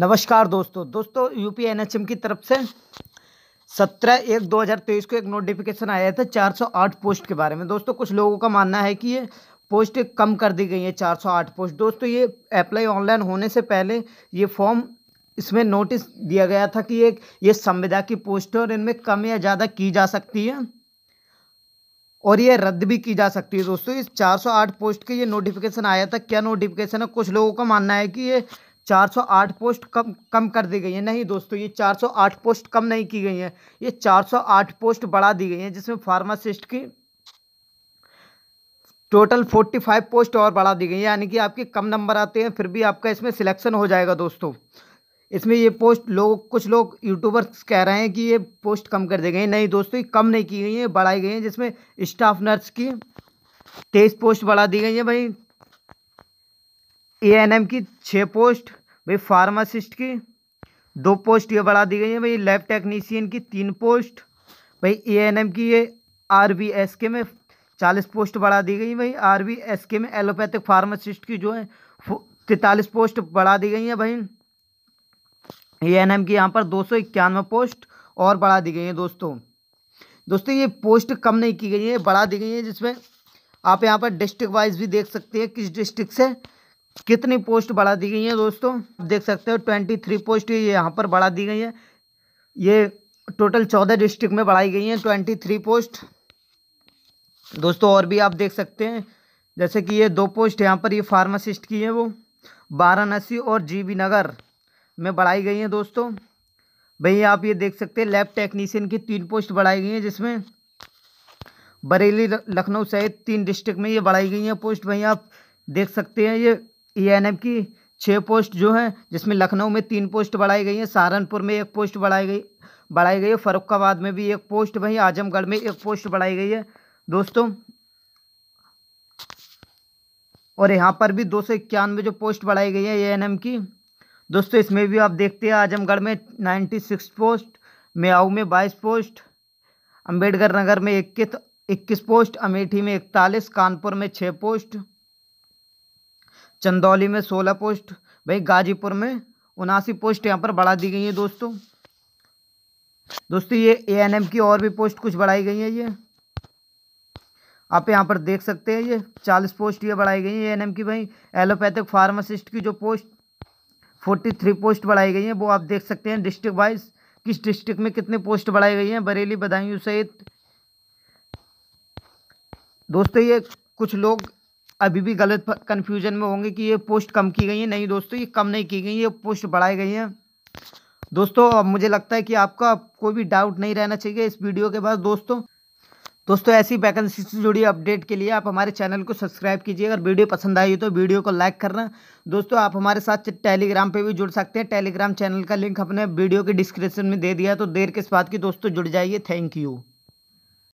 नमस्कार दोस्तों दोस्तों यूपी एनएचएम की तरफ से सत्रह एक दो हज़ार तेईस को एक नोटिफिकेशन आया था चार सौ आठ पोस्ट के बारे में दोस्तों कुछ लोगों का मानना है कि ये पोस्ट कम कर दी गई है चार सौ आठ पोस्ट दोस्तों ये अप्लाई ऑनलाइन होने से पहले ये फॉर्म इसमें नोटिस दिया गया था कि ये ये संविदा की पोस्ट है और इनमें कम या ज़्यादा की जा सकती है और ये रद्द भी की जा सकती है दोस्तों इस 408 पोस्ट के ये नोटिफिकेशन आया था क्या नोटिफिकेशन है कुछ लोगों का मानना है कि ये 408 पोस्ट कम कम कर दी गई है नहीं दोस्तों ये 408 पोस्ट कम नहीं की गई हैं ये 408 पोस्ट बढ़ा दी गई हैं जिसमें फार्मासिस्ट की टोटल 45 पोस्ट और बढ़ा दी गई है यानी कि आपके कम नंबर आते हैं फिर भी आपका इसमें सिलेक्शन हो जाएगा दोस्तों इसमें ये पोस्ट लोग कुछ लोग यूट्यूबर्स कह रहे हैं कि ये पोस्ट कम कर दी गई नहीं दोस्तों ये कम नहीं की गई हैं बढ़ाई गई हैं जिसमें स्टाफ नर्स की तेईस पोस्ट बढ़ा दी गई हैं भाई एएनएम की छः पोस्ट भाई फार्मासिस्ट की दो पोस्ट ये बढ़ा दी गई है भाई लैब टेक्नीशियन की तीन पोस्ट भाई एएनएम की ये आरबीएसके में चालीस पोस्ट बढ़ा दी गई भाई आरबीएसके में एलोपैथिक फार्मासिस्ट की जो है तैतालीस पोस्ट बढ़ा दी गई है भाई एएनएम की यहाँ पर दो सौ इक्यानवे पोस्ट और बढ़ा दी गई है दोस्तों दोस्तों ये पोस्ट कम नहीं की गई है बढ़ा दी गई है जिसमें आप यहाँ पर डिस्ट्रिक्ट वाइज भी देख सकते हैं किस डिस्ट्रिक्ट से कितनी पोस्ट बढ़ा दी गई है दोस्तों देख सकते हो ट्वेंटी थ्री पोस्ट ये यहाँ पर बढ़ा दी गई है ये टोटल चौदह डिस्ट्रिक्ट में बढ़ाई गई हैं ट्वेंटी थ्री पोस्ट दोस्तों और भी आप देख सकते हैं जैसे कि ये दो पोस्ट यहाँ पर ये फार्मासिस्ट की है वो वाराणसी और जीबी नगर में बढ़ाई गई हैं दोस्तों भैया आप ये देख सकते हैं लैब टेक्नीशियन की तीन पोस्ट बढ़ाई गई हैं जिसमें बरेली लखनऊ सहित तीन डिस्ट्रिक्ट में ये बढ़ाई गई हैं पोस्ट भैया आप देख सकते हैं ये ई e की छः पोस्ट जो हैं जिसमें लखनऊ में तीन पोस्ट बढ़ाई गई हैं सहारनपुर में एक पोस्ट बढ़ाई गई बढ़ाई गई है फरुखाबाद में भी एक पोस्ट वहीं आजमगढ़ में एक पोस्ट बढ़ाई गई है दोस्तों और यहाँ पर भी दो सौ इक्यानवे जो पोस्ट बढ़ाई गई है ए e की दोस्तों इसमें भी आप देखते हैं आजमगढ़ में नाइन्टी सिक्स पोस्ट मेआऊ में बाईस पोस्ट अम्बेडकर नगर में इक्कीस इक्कीस पोस्ट अमेठी में इकतालीस कानपुर में छः पोस्ट चंदौली में सोलह पोस्ट भाई गाजीपुर में उनासी पोस्ट यहाँ पर बढ़ा दी गई है दोस्तों दोस्तों ये एएनएम की और भी पोस्ट कुछ बढ़ाई गई है ये आप यहाँ पर देख सकते हैं ये चालीस पोस्ट ये बढ़ाई गई है ए एन एम की भाई एलोपैथिक फार्मासिस्ट की जो पोस्ट फोर्टी थ्री पोस्ट बढ़ाई गई है वो आप देख सकते हैं डिस्ट्रिक्ट वाइज किस डिस्ट्रिक्ट में कितने पोस्ट बढ़ाई गई हैं बरेली बदायूं सहित दोस्तों ये कुछ लोग अभी भी गलत कन्फ्यूजन में होंगे कि ये पोस्ट कम की गई है नहीं दोस्तों ये कम नहीं की गई ये पोस्ट बढ़ाई गई है दोस्तों अब मुझे लगता है कि आपका कोई भी डाउट नहीं रहना चाहिए इस वीडियो के बाद दोस्तों दोस्तों ऐसी वैकेंसी से जुड़ी अपडेट के लिए आप हमारे चैनल को सब्सक्राइब कीजिए अगर वीडियो पसंद आई हो तो वीडियो को लाइक करना दोस्तों आप हमारे साथ टेलीग्राम पे भी जुड़ सकते हैं टेलीग्राम चैनल का लिंक अपने वीडियो के डिस्क्रिप्शन में दे दिया तो देर किस बात की दोस्तों जुड़ जाइए थैंक यू